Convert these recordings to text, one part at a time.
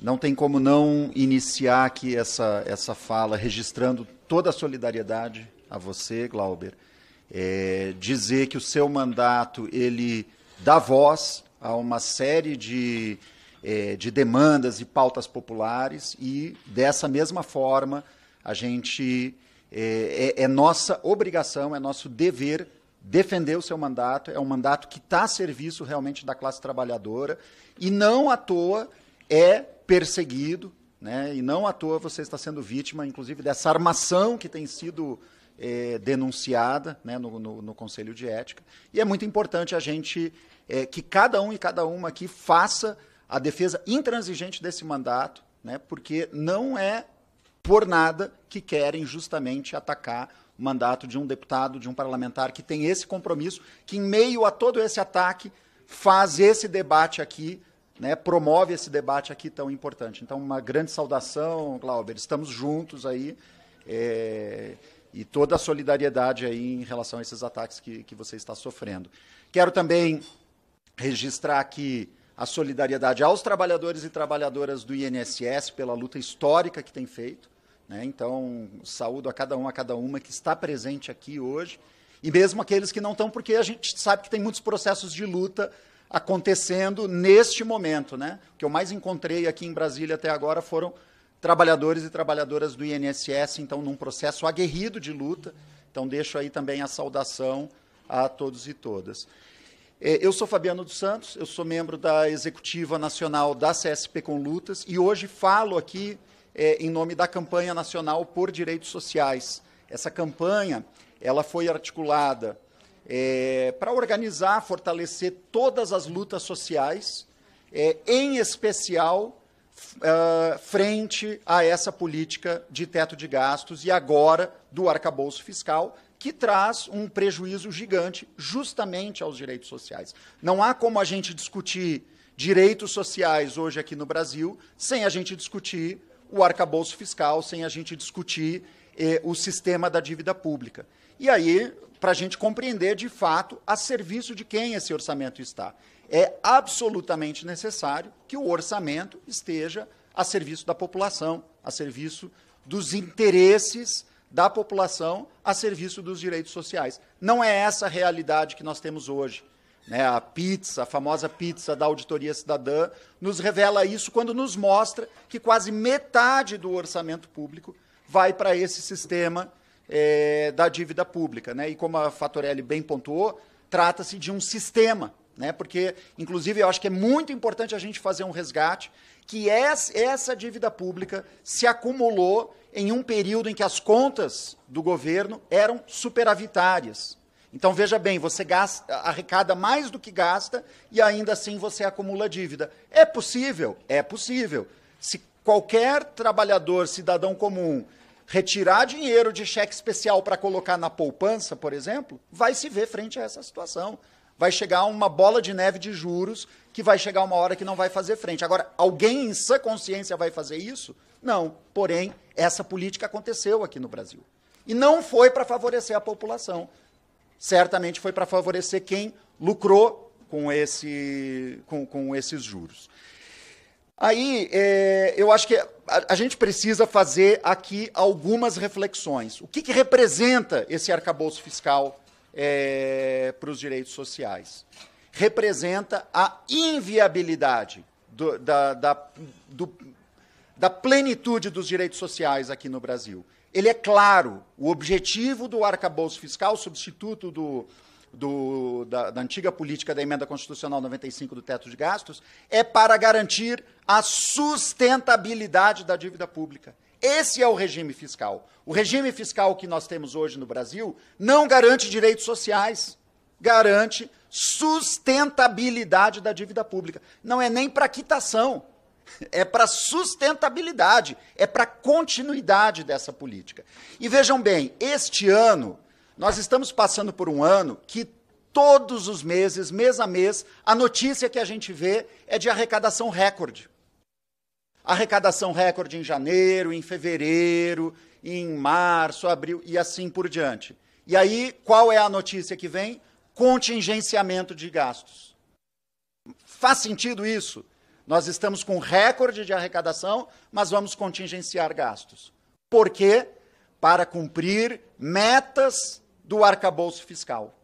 não tem como não iniciar aqui essa, essa fala registrando toda a solidariedade a você, Glauber. É, dizer que o seu mandato ele dá voz a uma série de, é, de demandas e pautas populares e dessa mesma forma a gente é, é, é nossa obrigação, é nosso dever defender o seu mandato. É um mandato que está a serviço realmente da classe trabalhadora e não à toa é perseguido, né? e não à toa você está sendo vítima, inclusive, dessa armação que tem sido é, denunciada né? no, no, no, Conselho de Ética. E é muito importante a gente, é, que cada um e cada uma aqui faça a defesa intransigente desse mandato, né? porque não é por nada que querem justamente atacar o mandato de um deputado, de um parlamentar que tem esse compromisso, que em meio a todo esse ataque faz esse debate aqui né, promove esse debate aqui tão importante. Então, uma grande saudação, Glauber. Estamos juntos aí. É, e toda a solidariedade aí em relação a esses ataques que, que você está sofrendo. Quero também registrar aqui a solidariedade aos trabalhadores e trabalhadoras do INSS pela luta histórica que tem feito. Né? Então, saúdo a cada um, a cada uma que está presente aqui hoje, e mesmo aqueles que não estão, porque a gente sabe que tem muitos processos de luta acontecendo neste momento, né? O que eu mais encontrei aqui em Brasília até agora foram trabalhadores e trabalhadoras do INSS, então num processo aguerrido de luta. Então deixo aí também a saudação a todos e todas. É, eu sou Fabiano dos Santos, eu sou membro da Executiva Nacional da CSP com Lutas e hoje falo aqui é, em nome da campanha nacional por direitos sociais. Essa campanha ela foi articulada é, para organizar, fortalecer todas as lutas sociais, é, em especial uh, frente a essa política de teto de gastos e agora do arcabouço fiscal, que traz um prejuízo gigante justamente aos direitos sociais. Não há como a gente discutir direitos sociais hoje aqui no Brasil sem a gente discutir o arcabouço fiscal, sem a gente discutir eh, o sistema da dívida pública. E aí para a gente compreender de fato a serviço de quem esse orçamento está. É absolutamente necessário que o orçamento esteja a serviço da população, a serviço dos interesses da população, a serviço dos direitos sociais. Não é essa a realidade que nós temos hoje. Né? A pizza, a famosa pizza da auditoria cidadã, nos revela isso quando nos mostra que quase metade do orçamento público vai para esse sistema é, da dívida pública. Né? E como a Fatorelli bem pontuou, trata-se de um sistema, né? porque, inclusive, eu acho que é muito importante a gente fazer um resgate que essa dívida pública se acumulou em um período em que as contas do governo eram superavitárias. Então veja bem, você gasta, arrecada mais do que gasta e ainda assim você acumula dívida. É possível? É possível. Se qualquer trabalhador, cidadão comum, retirar dinheiro de cheque especial para colocar na poupança, por exemplo, vai se ver frente a essa situação. Vai chegar uma bola de neve de juros que vai chegar uma hora que não vai fazer frente. Agora, alguém em sã consciência vai fazer isso? Não. Porém, essa política aconteceu aqui no Brasil. E não foi para favorecer a população. Certamente foi para favorecer quem lucrou com, esse, com, com esses juros. Aí é, eu acho que a, a, gente precisa fazer aqui algumas reflexões. O que, que representa esse arcabouço fiscal é, para os direitos sociais? Representa a inviabilidade do, da, da, do, da plenitude dos direitos sociais aqui no Brasil. Ele é claro, o objetivo do arcabouço fiscal, substituto do, do, da, da antiga política da emenda constitucional 95 do teto de gastos, é para garantir a sustentabilidade da dívida pública. Esse é o regime fiscal. O regime fiscal que nós temos hoje no Brasil não garante direitos sociais, garante sustentabilidade da dívida pública. Não é nem para quitação, é para sustentabilidade, é para continuidade dessa política. E vejam bem, este ano nós estamos passando por um ano que todos os meses, mês a mês, a notícia que a gente vê é de arrecadação recorde. Arrecadação recorde em janeiro, em fevereiro, em março, abril e assim por diante. E aí, qual é a notícia que vem? Contingenciamento de gastos. Faz sentido isso? Nós estamos com recorde de arrecadação, mas vamos contingenciar gastos. Por quê? Para cumprir metas do arcabouço fiscal.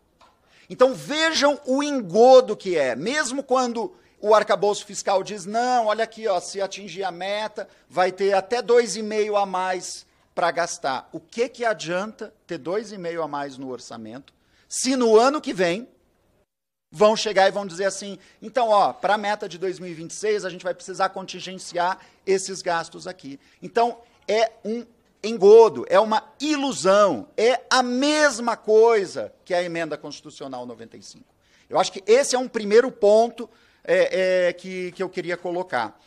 Então vejam o engodo que é, mesmo quando o arcabouço fiscal diz: não, olha aqui, ó, se atingir a meta, vai ter até 2,5 a mais para gastar. O que, que adianta ter 2,5 a mais no orçamento, se no ano que vem vão chegar e vão dizer assim: então, ó, para a meta de 2026, a gente vai precisar contingenciar esses gastos aqui. Então, é um engodo, é uma ilusão, é a mesma coisa que a emenda constitucional 95. Eu acho que esse é um primeiro ponto é, é, que, que eu queria colocar.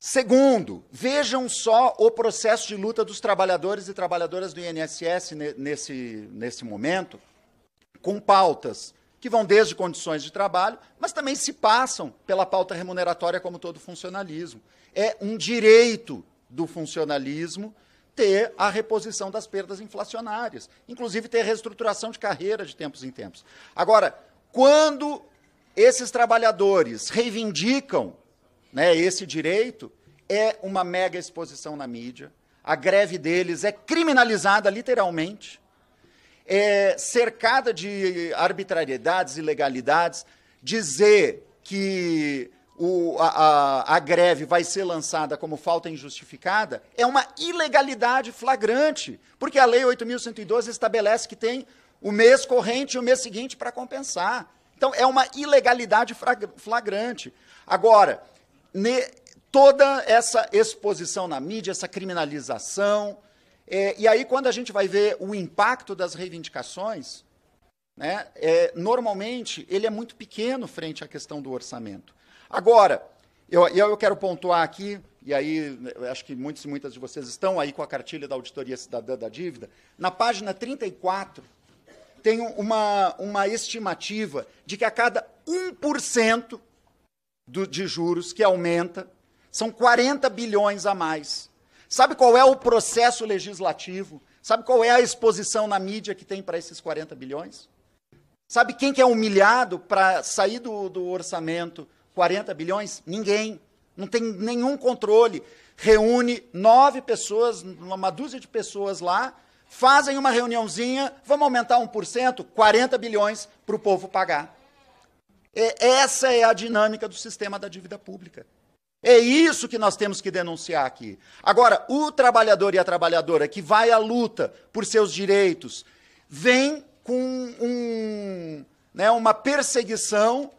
Segundo, vejam só o processo de luta dos trabalhadores e trabalhadoras do INSS nesse, nesse momento, com pautas que vão desde condições de trabalho, mas também se passam pela pauta remuneratória, como todo funcionalismo. É um direito do funcionalismo ter a reposição das perdas inflacionárias, inclusive ter reestruturação de carreira de tempos em tempos. Agora, quando esses trabalhadores reivindicam né, esse direito, é uma mega exposição na mídia. A greve deles é criminalizada literalmente, é cercada de arbitrariedades, ilegalidades. Dizer que o, a, a, a, greve vai ser lançada como falta injustificada, é uma ilegalidade flagrante, porque a Lei 8.112 estabelece que tem o mês corrente e o mês seguinte para compensar. Então, é uma ilegalidade flagrante. Agora, ne, toda essa exposição na mídia, essa criminalização, é, e aí quando a gente vai ver o impacto das reivindicações, né? É, normalmente, ele é muito pequeno frente à questão do orçamento. Agora, eu, eu quero pontuar aqui, e aí acho que muitos e muitas de vocês estão aí com a cartilha da Auditoria Cidadã da Dívida, na página 34, tem uma, uma estimativa de que a cada 1% do, de juros que aumenta, são 40 bilhões a mais. Sabe qual é o processo legislativo? Sabe qual é a exposição na mídia que tem para esses 40 bilhões? Sabe quem que é humilhado para sair do, do orçamento 40 bilhões? Ninguém. Não tem nenhum controle. Reúne nove pessoas, uma dúzia de pessoas lá, fazem uma reuniãozinha, vamos aumentar 1%, 40 bilhões para o povo pagar. E é, essa é a dinâmica do sistema da dívida pública. É isso que nós temos que denunciar aqui. Agora, o trabalhador e a trabalhadora que vai à luta por seus direitos, vem com um, né, uma perseguição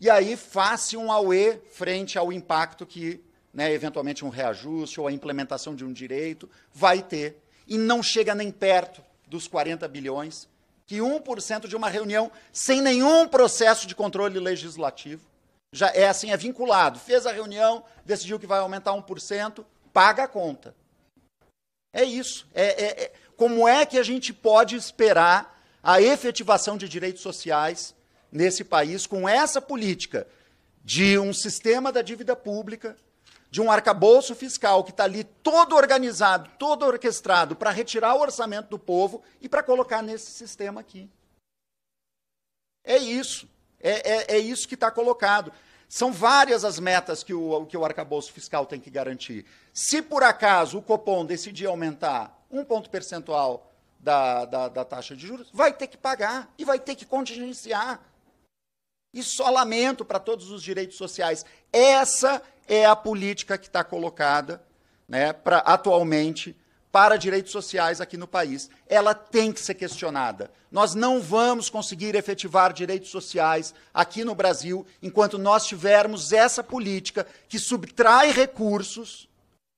e aí face um auê frente ao impacto que, né, eventualmente, um reajuste ou a implementação de um direito vai ter. E não chega nem perto dos 40 bilhões, que 1% de uma reunião sem nenhum processo de controle legislativo. Já é assim, é vinculado. Fez a reunião, decidiu que vai aumentar 1%, paga a conta. É isso. É, é, é. Como é que a gente pode esperar a efetivação de direitos sociais nesse país com essa política de um sistema da dívida pública, de um arcabouço fiscal que está ali todo organizado, todo orquestrado para retirar o orçamento do povo e para colocar nesse sistema aqui. É isso. É, é, é isso que está colocado. São várias as metas que o, que o arcabouço fiscal tem que garantir. Se por acaso o Copom decidir aumentar um ponto percentual da, da, da taxa de juros, vai ter que pagar e vai ter que contingenciar. E só lamento para todos os direitos sociais. Essa é a política que está colocada né, pra, atualmente para direitos sociais aqui no país. Ela tem que ser questionada. Nós não vamos conseguir efetivar direitos sociais aqui no Brasil enquanto nós tivermos essa política que subtrai recursos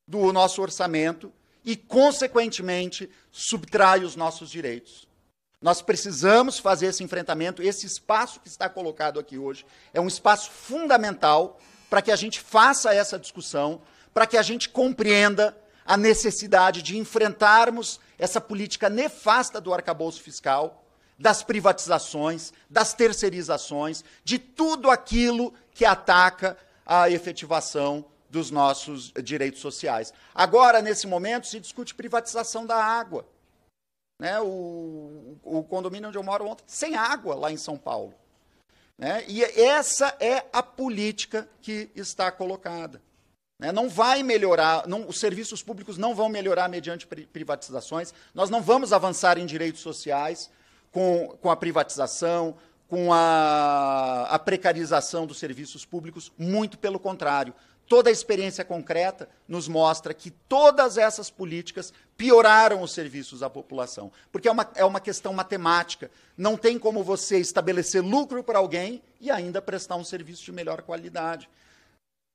do nosso orçamento e, consequentemente, subtrai os nossos direitos. Nós precisamos fazer esse enfrentamento. Esse espaço que está colocado aqui hoje é um espaço fundamental para que a gente faça essa discussão, para que a gente compreenda a necessidade de enfrentarmos essa política nefasta do arcabouço fiscal, das privatizações, das terceirizações, de tudo aquilo que ataca a efetivação dos nossos direitos sociais. Agora, nesse momento, se discute privatização da água. Né? O, o condomínio onde eu moro ontem, sem água lá em São Paulo. Né? E essa é a política que está colocada. Né? Não vai melhorar, não, os serviços públicos não vão melhorar mediante privatizações, nós não vamos avançar em direitos sociais com, com a privatização, com a, a precarização dos serviços públicos, muito pelo contrário. Toda a experiência concreta nos mostra que todas essas políticas pioraram os serviços à população. Porque é uma, é uma questão matemática. Não tem como você estabelecer lucro para alguém e ainda prestar um serviço de melhor qualidade.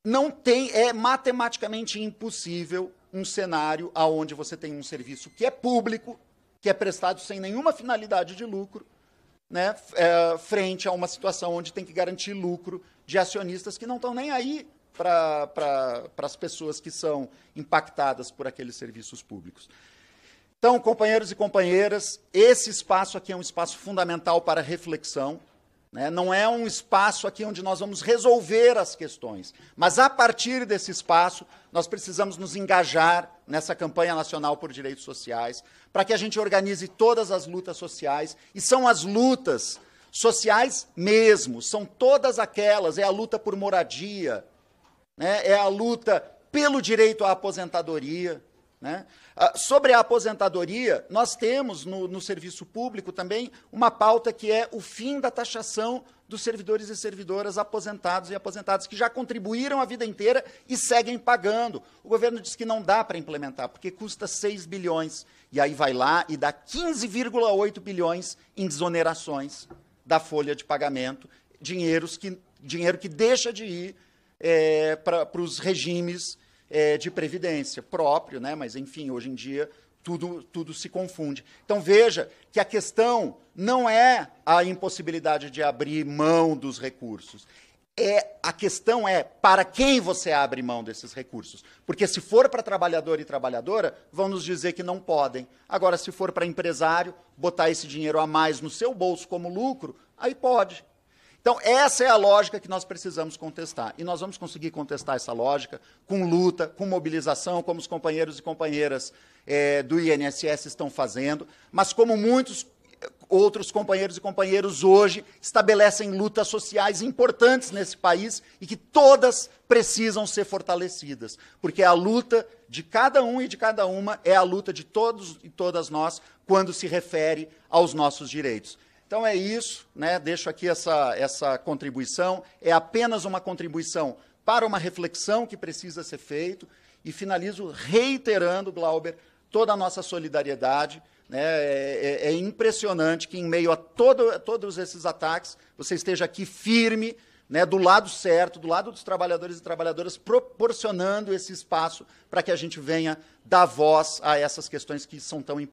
Não tem, é matematicamente impossível um cenário onde você tem um serviço que é público, que é prestado sem nenhuma finalidade de lucro, né, é, frente a uma situação onde tem que garantir lucro de acionistas que não estão nem aí para as pessoas que são impactadas por aqueles serviços públicos. Então, companheiros e companheiras, esse espaço aqui é um espaço fundamental para reflexão. Né? Não é um espaço aqui onde nós vamos resolver as questões, mas a partir desse espaço nós precisamos nos engajar nessa campanha nacional por direitos sociais para que a gente organize todas as lutas sociais e são as lutas sociais mesmo, são todas aquelas, é a luta por moradia, né? é a luta pelo direito à aposentadoria, né? Ah, sobre a aposentadoria, nós temos no, no, serviço público também uma pauta que é o fim da taxação dos servidores e servidoras aposentados e aposentadas que já contribuíram a vida inteira e seguem pagando. O governo diz que não dá para implementar, porque custa 6 bilhões. E aí vai lá e dá 15,8 bilhões em desonerações da folha de pagamento, dinheiros que, dinheiro que deixa de ir é, eh, para os regimes é, de previdência próprio, né? mas enfim, hoje em dia tudo, tudo se confunde. Então veja que a questão não é a impossibilidade de abrir mão dos recursos. É, a questão é para quem você abre mão desses recursos. Porque se for para trabalhador e trabalhadora, vão nos dizer que não podem. Agora, se for para empresário, botar esse dinheiro a mais no seu bolso como lucro, aí pode. Então, essa é a lógica que nós precisamos contestar. E nós vamos conseguir contestar essa lógica com luta, com mobilização, como os companheiros e companheiras é, do INSS estão fazendo, mas como muitos eh, outros companheiros e companheiras hoje estabelecem lutas sociais importantes nesse país e que todas precisam ser fortalecidas, porque a luta de cada um e de cada uma é a luta de todos e todas nós quando se refere aos nossos direitos. Então é isso, né? deixo aqui essa, essa contribuição. É apenas uma contribuição para uma reflexão que precisa ser feita. E finalizo reiterando, Glauber, toda a nossa solidariedade. Né? É, é, é impressionante que, em meio a todo, a todos esses ataques, você esteja aqui firme, né, do lado certo, do lado dos trabalhadores e trabalhadoras, proporcionando esse espaço para que a gente venha dar voz a essas questões que são tão importantes.